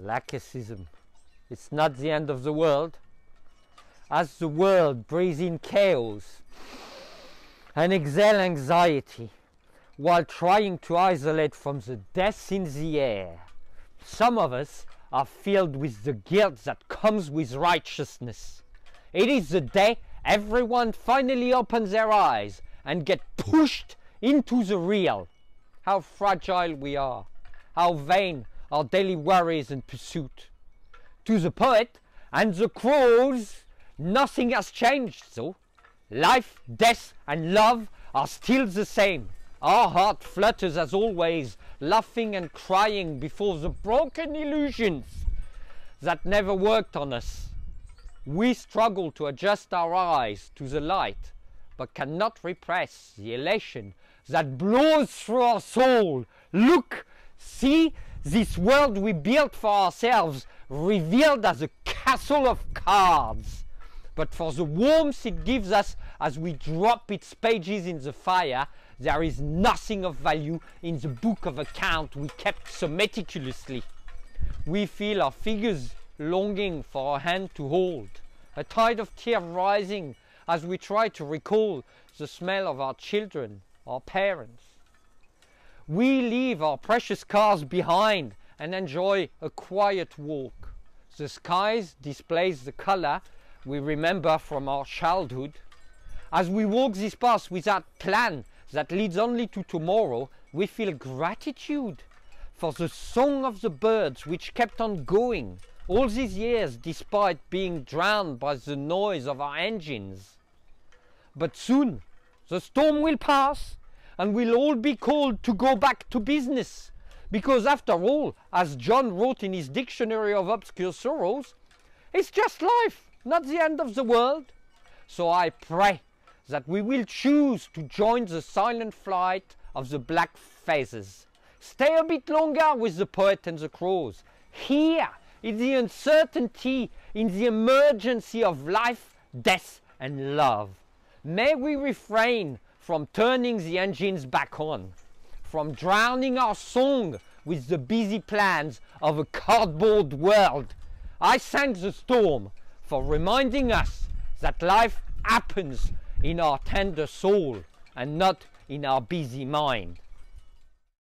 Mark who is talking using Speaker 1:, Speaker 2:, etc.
Speaker 1: Lackicism. It's not the end of the world. As the world breathes in chaos and exhale anxiety while trying to isolate from the death in the air, some of us are filled with the guilt that comes with righteousness. It is the day everyone finally opens their eyes and get pushed into the real. How fragile we are, how vain our daily worries and pursuit. To the poet and the crows, nothing has changed, so life, death, and love are still the same. Our heart flutters as always, laughing and crying before the broken illusions that never worked on us. We struggle to adjust our eyes to the light, but cannot repress the elation that blows through our soul. Look See, this world we built for ourselves, revealed as a castle of cards, but for the warmth it gives us as we drop its pages in the fire, there is nothing of value in the book of account we kept so meticulously. We feel our figures longing for a hand to hold, a tide of tears rising as we try to recall the smell of our children, our parents. We leave our precious cars behind and enjoy a quiet walk. The skies displays the color we remember from our childhood. As we walk this path without plan that leads only to tomorrow, we feel gratitude for the song of the birds which kept on going all these years despite being drowned by the noise of our engines. But soon the storm will pass and we'll all be called to go back to business. Because after all, as John wrote in his Dictionary of Obscure Sorrows, it's just life, not the end of the world. So I pray that we will choose to join the silent flight of the black faces. Stay a bit longer with the poet and the crows. Here, in the uncertainty, in the emergency of life, death, and love. May we refrain from turning the engines back on, from drowning our song with the busy plans of a cardboard world. I thank the storm for reminding us that life happens in our tender soul and not in our busy mind.